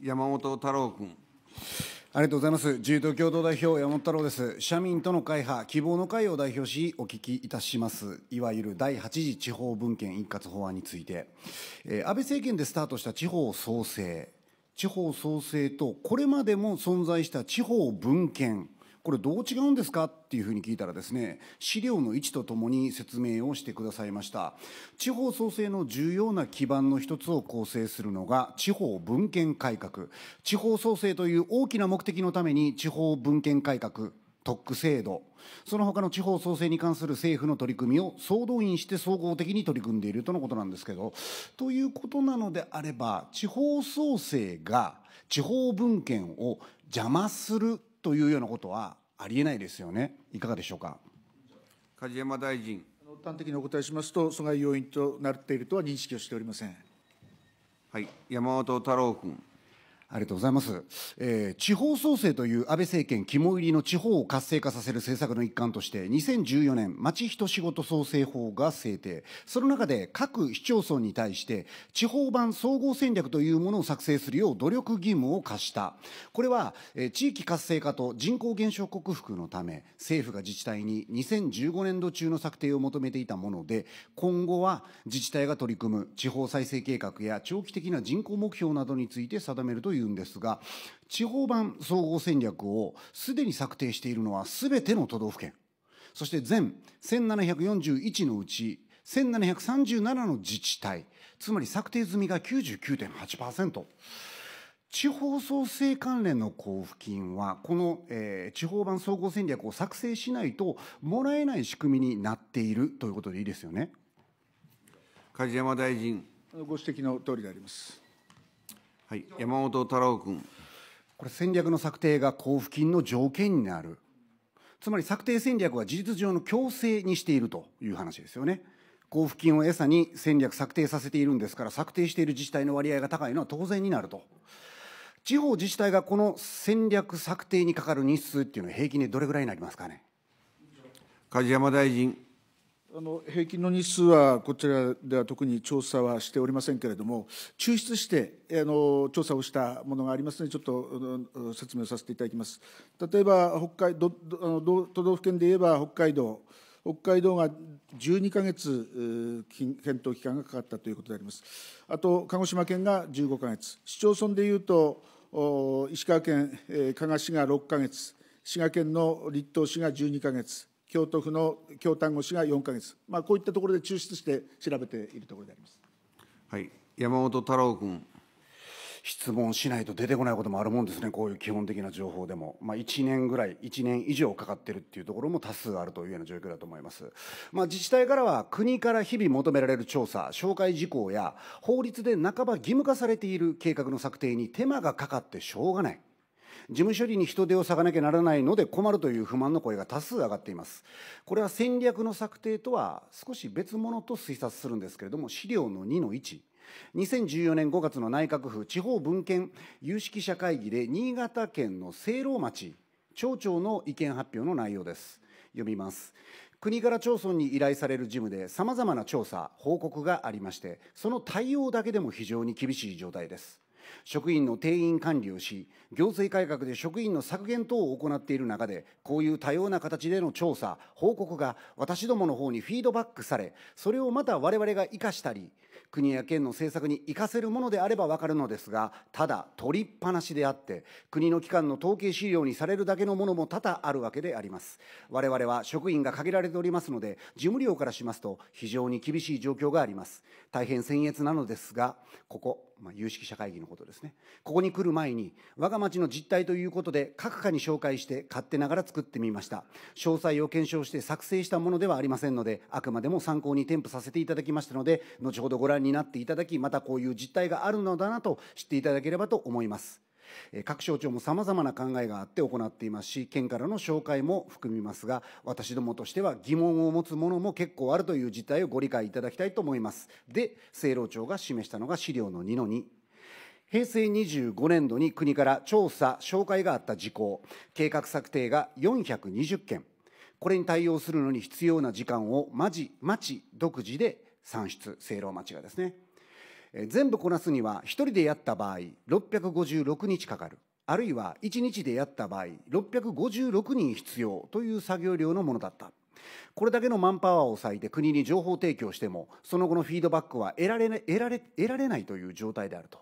山本太郎君。ありがとうございます。自由党共同代表、山本太郎です。社民との会派、希望の会を代表し、お聞きいたします。いわゆる第8次地方分権一括法案について、えー、安倍政権でスタートした地方創生、地方創生と、これまでも存在した地方分権、これどう違うんですかっていうふうに聞いたらですね資料の位置とともに説明をしてくださいました地方創生の重要な基盤の一つを構成するのが地方文献改革地方創生という大きな目的のために地方文献改革特区制度その他の地方創生に関する政府の取り組みを総動員して総合的に取り組んでいるとのことなんですけどということなのであれば地方創生が地方文献を邪魔するというようなことはありえないですよね、いかがでしょうか。梶山大臣端的にお答えしますと、阻害要因となっているとは認識をしておりません。はい、山本太郎君。ありがとうございます、えー、地方創生という安倍政権肝入りの地方を活性化させる政策の一環として2014年町人仕事創生法が制定その中で各市町村に対して地方版総合戦略というものを作成するよう努力義務を課したこれは、えー、地域活性化と人口減少克服のため政府が自治体に2015年度中の策定を求めていたもので今後は自治体が取り組む地方再生計画や長期的な人口目標などについて定めるといういうんですが地方版総合戦略をすでに策定しているのはすべての都道府県そして全1741のうち1737の自治体つまり策定済みが99.8%。地方創生関連の交付金は、この、えー、地方版総合戦略を作成しないともらえない仕組みになっているということでいいですよね。梶山大臣。ご指摘の通りであります。はい、山本太郎君。これ、戦略の策定が交付金の条件になる、つまり策定戦略は事実上の強制にしているという話ですよね。交付金を餌に戦略策定させているんですから、策定している自治体の割合が高いのは当然になると。地方自治体がこの戦略策定にかかる日数っていうのは平均でどれぐらいになりますかね。梶山大臣。あの平均の日数はこちらでは特に調査はしておりませんけれども、抽出してあの調査をしたものがありますので、ちょっと説明させていただきます。例えば北海どど都道府県で言えば北海道、北海道が12か月検討期間がかかったということであります。あと鹿児島県が15か月、市町村でいうと石川県加賀市が6か月、滋賀県の立東市が12か月。京都府の京丹後市が4か月、まあ、こういったところで抽出して調べているところであります、はい、山本太郎君。質問しないと出てこないこともあるもんですね、こういう基本的な情報でも、まあ、1年ぐらい、1年以上かかってるっていうところも多数あるというような状況だと思います、まあ、自治体からは国から日々求められる調査、紹介事項や法律で半ば義務化されている計画の策定に手間がかかってしょうがない。事務処理に人手を割かなきゃならないので困るという不満の声が多数上がっていますこれは戦略の策定とは少し別物と推察するんですけれども資料の2の1 2014年5月の内閣府地方文献有識者会議で新潟県の聖籠町町長の意見発表の内容です読みます国から町村に依頼される事務でさまざまな調査報告がありましてその対応だけでも非常に厳しい状態です職員の定員管理をし、行政改革で職員の削減等を行っている中で、こういう多様な形での調査、報告が私どもの方にフィードバックされ、それをまた我々が生かしたり、国や県の政策に生かせるものであればわかるのですがただ取りっぱなしであって国の機関の統計資料にされるだけのものも多々あるわけであります我々は職員が限られておりますので事務量からしますと非常に厳しい状況があります大変僭越なのですがここまあ、有識者会議のことですね、ここに来る前に、我が町の実態ということで、各課に紹介して、勝手ながら作ってみました。詳細を検証して作成したものではありませんので、あくまでも参考に添付させていただきましたので、後ほどごご覧になっていただきまたこういう実態があるのだなと知っていただければと思います各省庁もさまざまな考えがあって行っていますし県からの紹介も含みますが私どもとしては疑問を持つものも結構あるという実態をご理解いただきたいと思いますで政労庁が示したのが資料の2の2平成25年度に国から調査・紹介があった事項計画策定が420件これに対応するのに必要な時間をまじ、まち、独自で算出聖待ちがですね全部こなすには1人でやった場合656日かかるあるいは1日でやった場合656人必要という作業量のものだったこれだけのマンパワーを割いて国に情報提供してもその後のフィードバックは得られ得られ得られないという状態であると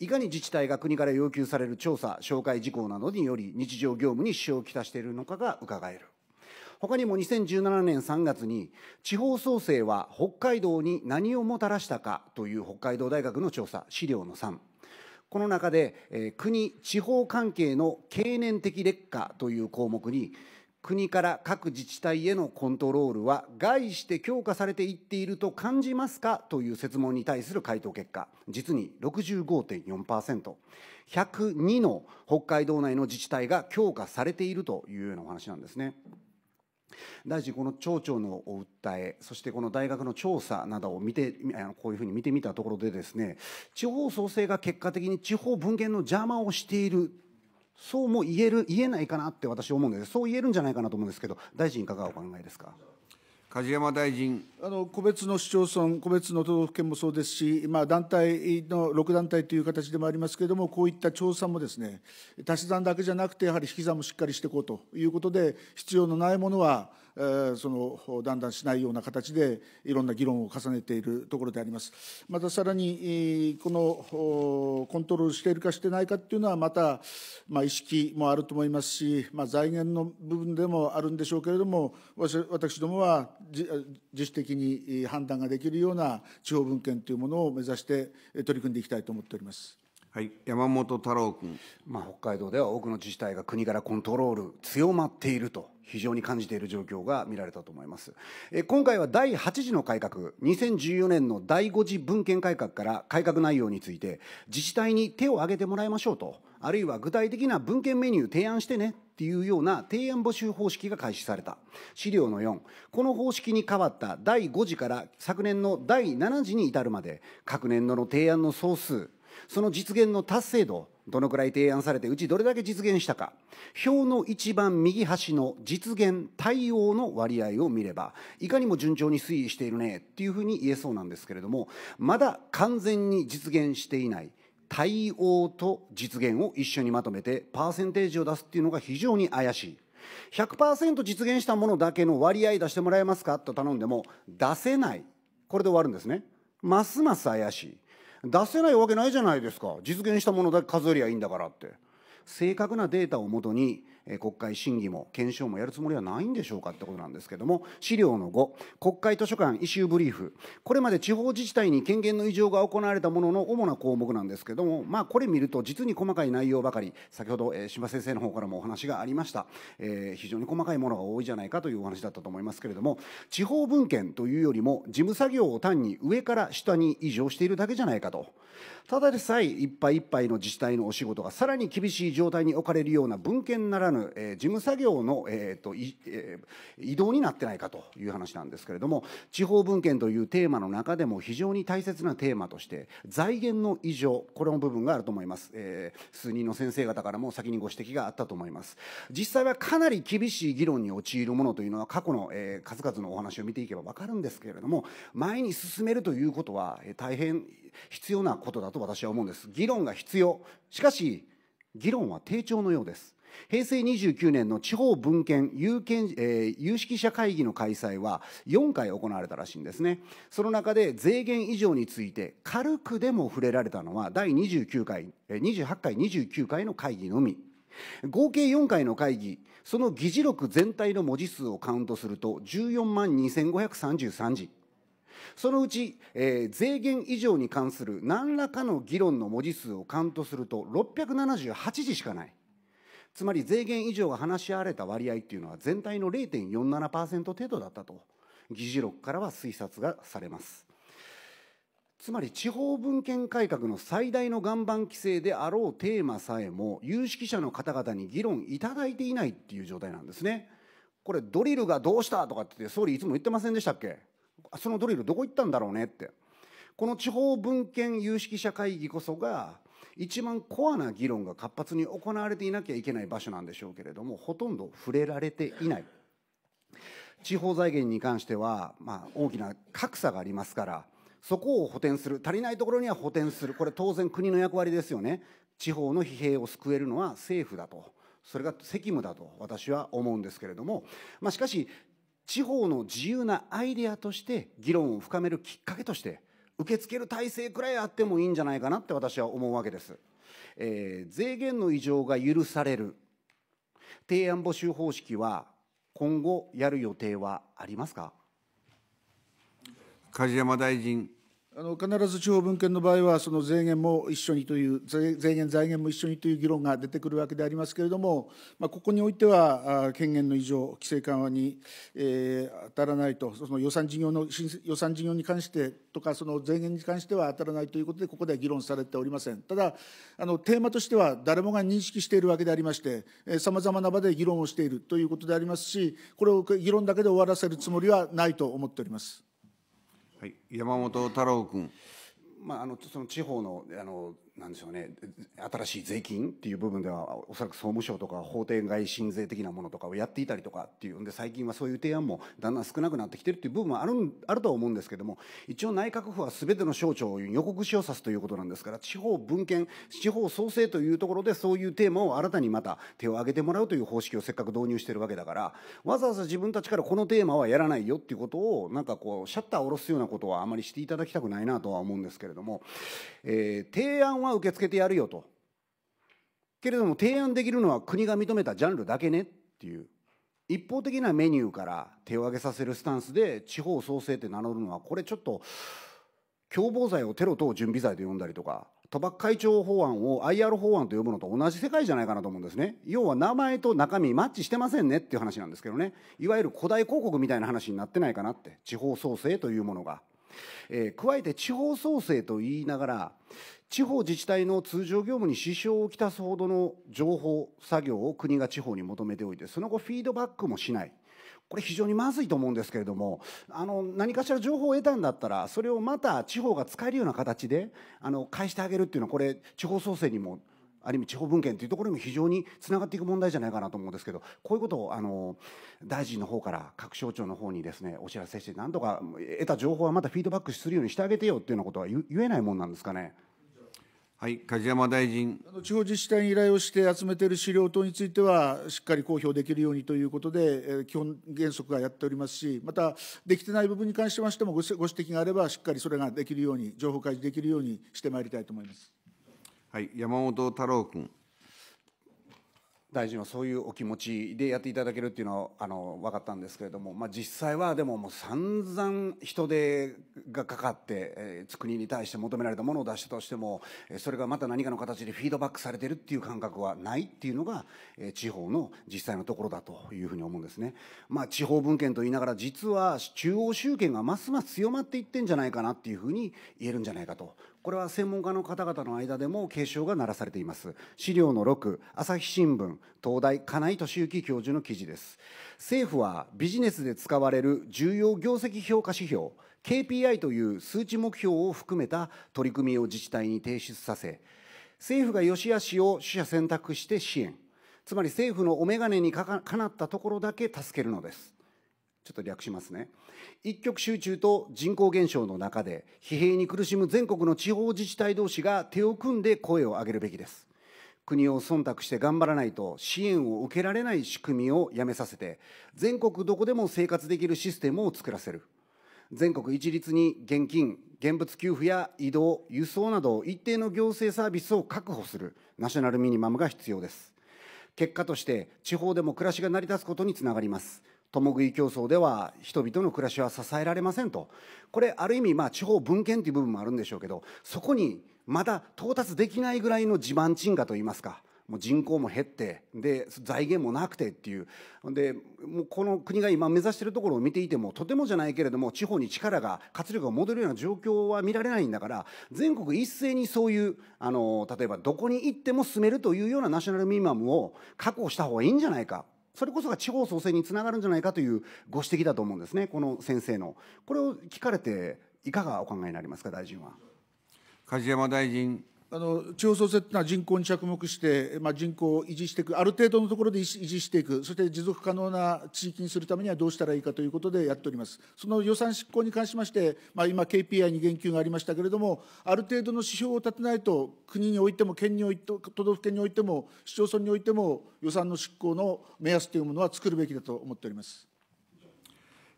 いかに自治体が国から要求される調査紹介事項などにより日常業務に支障をきたしているのかがうかがえる他にも2017年3月に地方創生は北海道に何をもたらしたかという北海道大学の調査資料の3この中で、えー、国地方関係の経年的劣化という項目に国から各自治体へのコントロールは概して強化されていっていると感じますかという設問に対する回答結果実に 65.4%102 の北海道内の自治体が強化されているというようなお話なんですね。大臣、この町長のお訴え、そしてこの大学の調査などを見て、こういうふうに見てみたところでですね、地方創生が結果的に地方分権の邪魔をしている、そうも言える、言えないかなって私思うんです。そう言えるんじゃないかなと思うんですけど、大臣いかがお考えですか。梶山大臣あの個別の市町村、個別の都道府県もそうですし、まあ、団体の6団体という形でもありますけれども、こういった調査もです、ね、足し算だけじゃなくて、やはり引き算もしっかりしていこうということで、必要のないものは、そのだんだんしないような形でいろんな議論を重ねているところでありますまたさらにこのコントロールしているかしてないかっていうのはまた、ま意識もあると思いますし、ま財源の部分でもあるんでしょうけれども私どもは自主的に判断ができるような地方分権というものを目指して取り組んでいきたいと思っております。はい、山本太郎君、まあ、北海道では多くの自治体が国からコントロール強まっていると非常に感じている状況が見られたと思いますえ今回は第8次の改革2014年の第5次文献改革から改革内容について自治体に手を挙げてもらいましょうとあるいは具体的な文献メニュー提案してねっていうような提案募集方式が開始された資料の4この方式に変わった第5次から昨年の第7次に至るまで各年度の提案の総数その実現の達成度どのくらい提案されてうちどれだけ実現したか表の一番右端の実現対応の割合を見ればいかにも順調に推移しているねっていうふうに言えそうなんですけれどもまだ完全に実現していない対応と実現を一緒にまとめてパーセンテージを出すっていうのが非常に怪しい100%実現したものだけの割合出してもらえますかと頼んでも出せないこれで終わるんですねますます怪しい出せないわけないじゃないですか実現したものだけ数えりゃいいんだからって正確なデータをもとにえ国会審議も検証もやるつもりはないんでしょうかってことなんですけども資料の5国会図書館イシューブリーフこれまで地方自治体に権限の異常が行われたものの主な項目なんですけどもまあこれ見ると実に細かい内容ばかり先ほど、え島先生の方からもお話がありました、えー、非常に細かいものが多いじゃないかというお話だったと思いますけれども地方文献というよりも事務作業を単に上から下に移譲しているだけじゃないかとただでさえいっぱいいっぱいの自治体のお仕事がさらに厳しい状態に置かれるような文献ならぬぬ、えー、事務作業の、えーとえー、移動になってないかという話なんですけれども地方分権というテーマの中でも非常に大切なテーマとして財源の異常これの部分があると思います、えー、数人の先生方からも先にご指摘があったと思います実際はかなり厳しい議論に陥るものというのは過去の、えー、数々のお話を見ていけば分かるんですけれども前に進めるということは、えー、大変必要なことだと私は思うんです議論が必要しかし議論は低調のようです平成29年の地方文献有権、えー、有識者会議の開催は4回行われたらしいんですねその中で税源以上について軽くでも触れられたのは第29回28回29回の会議のみ合計4回の会議その議事録全体の文字数をカウントすると14万2533字そのうち、えー、税源以上に関する何らかの議論の文字数をカウントすると678字しかないつまり税源以上が話し合われた割合というのは全体の0.47%程度だったと議事録からは推察がされますつまり地方分権改革の最大の岩盤規制であろうテーマさえも有識者の方々に議論いただいていないっていう状態なんですねこれドリルがどうしたとかって総理いつも言ってませんでしたっけそのドリルどこ行ったんだろうねってこの地方分権有識者会議こそが一番コアな議論が活発に行われていなきゃいけない場所なんでしょうけれどもほとんど触れられていない地方財源に関しては、まあ、大きな格差がありますからそこを補填する足りないところには補填するこれ当然国の役割ですよね地方の疲弊を救えるのは政府だとそれが責務だと私は思うんですけれども、まあ、しかし地方の自由なアイデアとして議論を深めるきっかけとして受け付ける体制くらいあってもいいんじゃないかなって私は思うわけです。えー、税源の異常が許される提案募集方式は今後やる予定はありますか梶山大臣あの必ず地方分権の場合は、その税源も一緒にという、税源、財源も一緒にという議論が出てくるわけでありますけれども、まあ、ここにおいては、権限の異常、規制緩和に、えー、当たらないと、その予算事業の予算事業に関してとか、その税源に関しては当たらないということで、ここでは議論されておりません。ただあの、テーマとしては、誰もが認識しているわけでありまして、さまざまな場で議論をしているということでありますし、これを議論だけで終わらせるつもりはないと思っております。はい、山本太郎君。まあ、あのその地方のあのなんでしょうね、新しい税金っていう部分では、おそらく総務省とか法定外申税的なものとかをやっていたりとかっていうんで、最近はそういう提案もだんだん少なくなってきてるっていう部分はあるあるとは思うんですけども、一応内閣府はすべての省庁を予告しを指すということなんですから、地方分権、地方創生というところで、そういうテーマを新たにまた手を挙げてもらうという方式をせっかく導入してるわけだから、わざわざ自分たちからこのテーマはやらないよっていうことを、なんかこう、シャッターを下ろすようなことはあまりしていただきたくないなとは思うんですけれども、えー、提案はは受け付けてやるよと。けれども提案できるのは国が認めたジャンルだけねっていう。一方的なメニューから手を挙げさせるスタンスで地方創生って名乗るのはこれちょっと共謀罪をテロ等準備罪と呼んだりとか賭博会長法案を IR 法案と呼ぶのと同じ世界じゃないかなと思うんですね要は名前と中身マッチしてませんねっていう話なんですけどねいわゆる古代広告みたいな話になってないかなって地方創生というものが。えー、加えて地方創生と言いながら地方自治体の通常業務に支障をきたすほどの情報作業を国が地方に求めておいてその後フィードバックもしないこれ非常にまずいと思うんですけれどもあの何かしら情報を得たんだったらそれをまた地方が使えるような形であの返してあげるっていうのはこれ地方創生にもある意味地方分権というところにも非常につながっていく問題じゃないかなと思うんですけどこういうことをあの大臣の方から各省庁の方にですねお知らせしてなんとか得た情報はまたフィードバックするようにしてあげてよっていうようなことは言えないもんなんですかね。はい、梶山大臣地方自治体に依頼をして集めている資料等については、しっかり公表できるようにということで、え基本原則はやっておりますし、また、できてない部分に関しましてもご、ご指摘があれば、しっかりそれができるように、情報開示できるようにしてまいりたいと思います。はい、山本太郎君。大臣はそういうお気持ちでやっていただけるっていうのはあの分かったんですけれども、まあ、実際はでももう散々人手がかかって、えー、国に対して求められたものを出したとしてもそれがまた何かの形でフィードバックされてるっていう感覚はないっていうのが、えー、地方の実際のところだというふうに思うんですね、まあ、地方分権と言いながら実は中央集権がますます強まっていってんじゃないかなっていうふうに言えるんじゃないかとこれは専門家の方々の間でも警鐘が鳴らされています資料の6朝日新聞東大金井俊之教授の記事です政府はビジネスで使われる重要業績評価指標 KPI という数値目標を含めた取り組みを自治体に提出させ政府が良し悪しを取捨選択して支援つまり政府のお眼鏡にかかなったところだけ助けるのですちょっと略しますね一極集中と人口減少の中で疲弊に苦しむ全国の地方自治体同士が手を組んで声を上げるべきです国を忖度して頑張らないと支援を受けられない仕組みをやめさせて全国どこでも生活できるシステムを作らせる全国一律に現金現物給付や移動輸送など一定の行政サービスを確保するナショナルミニマムが必要です結果として地方でも暮らしが成り立つことにつながります共食い競争では人々の暮らしは支えられませんとこれある意味まあ地方分権という部分もあるんでしょうけどそこにまだ到達できないぐらいの地盤沈下といいますかもう人口も減ってで財源もなくてっていうでもうこの国が今目指しているところを見ていてもとてもじゃないけれども地方に力が活力が戻るような状況は見られないんだから全国一斉にそういうあの例えばどこに行っても住めるというようなナショナルミニマムを確保した方がいいんじゃないかそれこそが地方創生につながるんじゃないかというご指摘だと思うんですね、この先生の。これを聞かれて、いかがお考えになりますか、大臣は。梶山大臣。あの地方創生というのは人口に着目して、まあ、人口を維持していく、ある程度のところで維持していく、そして持続可能な地域にするためにはどうしたらいいかということでやっております。その予算執行に関しまして、まあ、今、KPI に言及がありましたけれども、ある程度の指標を立てないと、国においても、県において都道府県においても、市町村においても、予算の執行の目安というものは作るべきだと思っております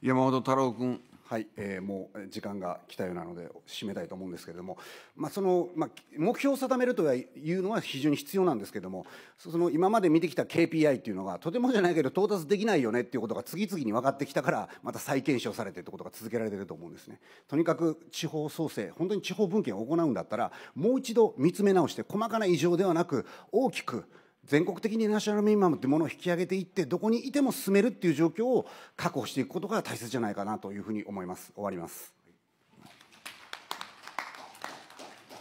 山本太郎君。はい、えー、もう時間が来たようなので締めたいと思うんですけれども、まあそのまあ、目標を定めるというのは非常に必要なんですけれどもその今まで見てきた KPI っていうのがとてもじゃないけど到達できないよねっていうことが次々に分かってきたからまた再検証されてってことが続けられてると思うんですねとにかく地方創生本当に地方分権を行うんだったらもう一度見つめ直して細かな異常ではなく大きく全国的にナショナルミニマムってものを引き上げていってどこにいても進めるっていう状況を確保していくことが大切じゃないかなというふうに思います終わります、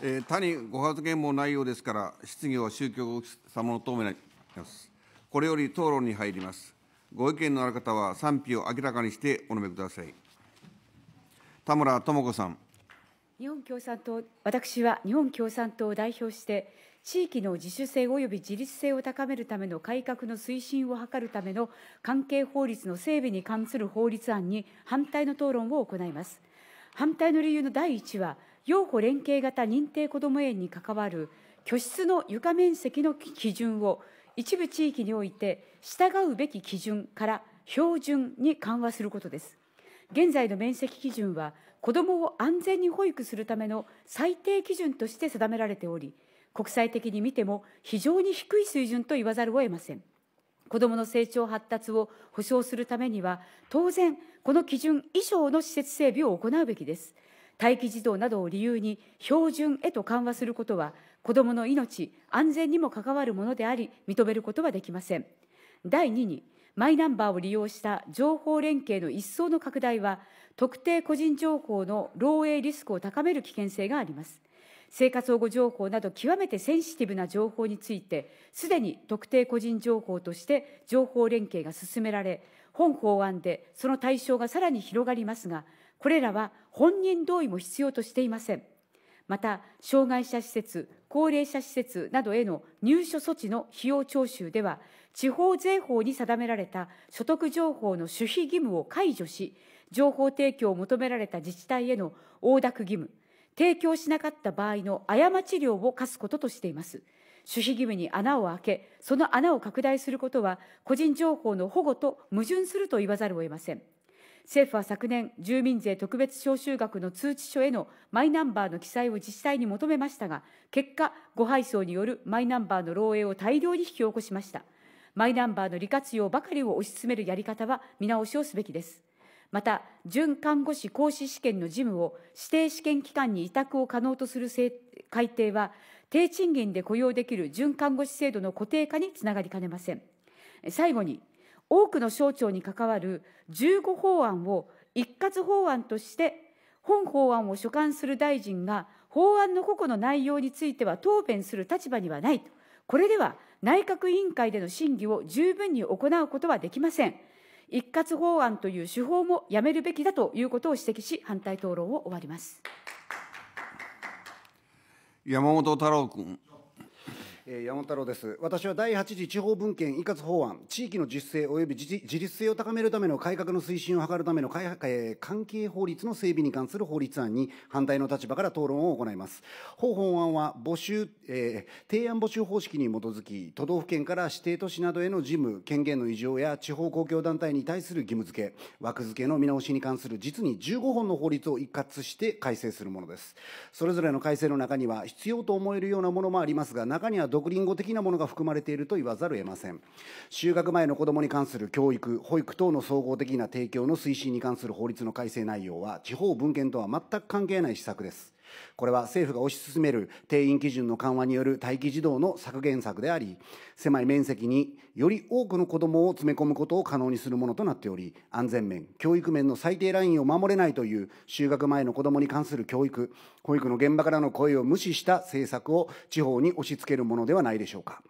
えー、他にご発言もないようですから質疑は宗教様の答弁にすこれより討論に入りますご意見のある方は賛否を明らかにしてお述べください田村智子さん日本共産党私は日本共産党を代表して地域の自主性及び自立性を高めるための改革の推進を図るための関係法律の整備に関する法律案に反対の討論を行います。反対の理由の第一は、養護連携型認定こども園に関わる居室の床面積の基準を一部地域において従うべき基準から標準に緩和することです。現在の面積基準は、子どもを安全に保育するための最低基準として定められており、国際的に見ても非常に低い水準と言わざるを得ません。子どもの成長発達を保障するためには、当然、この基準以上の施設整備を行うべきです。待機児童などを理由に標準へと緩和することは、子どもの命、安全にも関わるものであり、認めることはできません。第2に、マイナンバーを利用した情報連携の一層の拡大は、特定個人情報の漏洩リスクを高める危険性があります。生活保護情報など極めてセンシティブな情報についてすでに特定個人情報として情報連携が進められ本法案でその対象がさらに広がりますがこれらは本人同意も必要としていませんまた障害者施設高齢者施設などへの入所措置の費用徴収では地方税法に定められた所得情報の守秘義務を解除し情報提供を求められた自治体への応諾義務提供しなかった場合の過ち量を課すこととしています。守秘義務に穴を開け、その穴を拡大することは、個人情報の保護と矛盾すると言わざるを得ません。政府は昨年、住民税特別徴収額の通知書へのマイナンバーの記載を自治体に求めましたが、結果、誤配送によるマイナンバーの漏洩を大量に引き起こしました。マイナンバーの利活用ばかりを推し進めるやり方は見直しをすべきです。また準看護師講師試験の事務を指定試験機関に委託を可能とする改定は低賃金で雇用できる準看護師制度の固定化につながりかねません最後に多くの省庁に関わる15法案を一括法案として本法案を所管する大臣が法案の個々の内容については答弁する立場にはないとこれでは内閣委員会での審議を十分に行うことはできません一括法案という手法もやめるべきだということを指摘し、反対討論を終わります。山本太郎君。え山本太郎です。私は第8次地方分権一括法案、地域の実践及び自立性を高めるための改革の推進を図るための、え関係法律の整備に関する法律案に反対の立場から討論を行います。法法案は募集、えー、提案募集方式に基づき、都道府県から指定都市などへの事務、権限の異常や地方公共団体に対する義務付け、枠付けの見直しに関する実に15本の法律を一括して改正するものです。それぞれの改正の中には必要と思えるようなものもありますが、中にはど毒リンゴ的なものが含まれていると言わざるを得ません就学前の子どもに関する教育保育等の総合的な提供の推進に関する法律の改正内容は地方分権とは全く関係ない施策ですこれは政府が推し進める定員基準の緩和による待機児童の削減策であり狭い面積により多くの子どもを詰め込むことを可能にするものとなっており安全面教育面の最低ラインを守れないという就学前の子どもに関する教育保育の現場からの声を無視した政策を地方に押し付けるものではないでしょうか。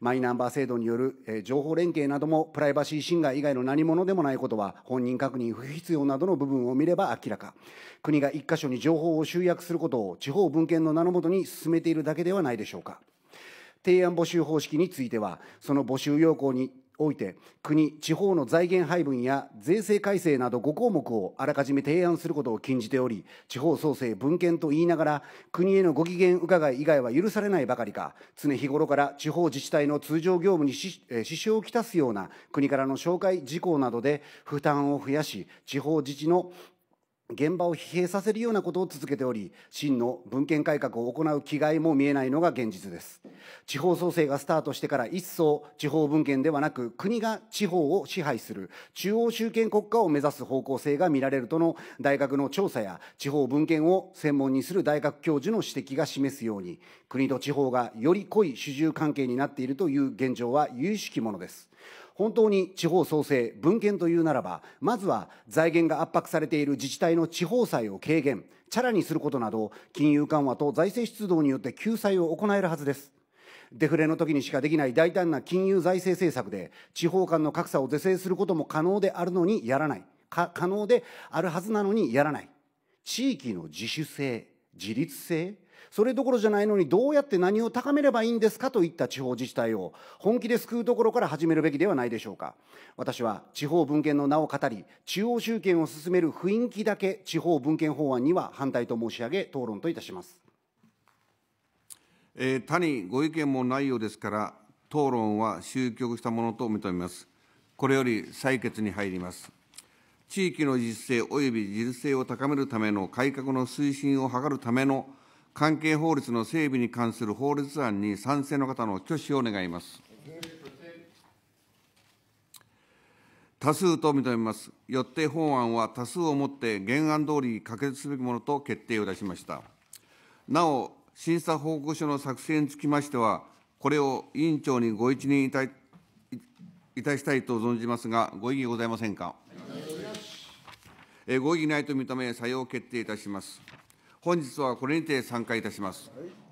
マイナンバー制度による情報連携などもプライバシー侵害以外の何者でもないことは、本人確認不必要などの部分を見れば明らか。国が一箇所に情報を集約することを地方文献の名のもとに進めているだけではないでしょうか。提案募集方式については、その募集要項において国地方の財源配分や税制改正など5項目をあらかじめ提案することを禁じており地方創生分権と言いながら国へのご機嫌伺い以外は許されないばかりか常日頃から地方自治体の通常業務に支障をきたすような国からの紹介事項などで負担を増やし地方自治の現場を疲弊させるようなことを続けており真の文献改革を行う気概も見えないのが現実です地方創生がスタートしてから一層地方文献ではなく国が地方を支配する中央集権国家を目指す方向性が見られるとの大学の調査や地方文献を専門にする大学教授の指摘が示すように国と地方がより濃い主従関係になっているという現状は由々しきものです本当に地方創生、分権というならば、まずは財源が圧迫されている自治体の地方債を軽減、チャラにすることなど、金融緩和と財政出動によって救済を行えるはずです。デフレの時にしかできない大胆な金融財政政策で、地方間の格差を是正することも可能であるのにやらない。可能であるはずなのにやらない。地域の自主性、自立性、それどころじゃないのにどうやって何を高めればいいんですかといった地方自治体を本気で救うところから始めるべきではないでしょうか私は地方分権の名を語り中央集権を進める雰囲気だけ地方分権法案には反対と申し上げ討論といたします、えー、他にご意見もないようですから討論は終局したものと認めますこれより採決に入ります地域の自治性及び自律性を高めるための改革の推進を図るための関係法律の整備に関する法律案に賛成の方の挙手を願います。多数と認めます。よって本案は多数をもって原案通り可決すべきものと決定をいたしました。なお、審査報告書の作成につきましては、これを委員長にご一任いたしたいと存じますが、ご異議ございませんか。ご異議ないと認め、採用を決定いたします。本日はこれにて参加いたします。はい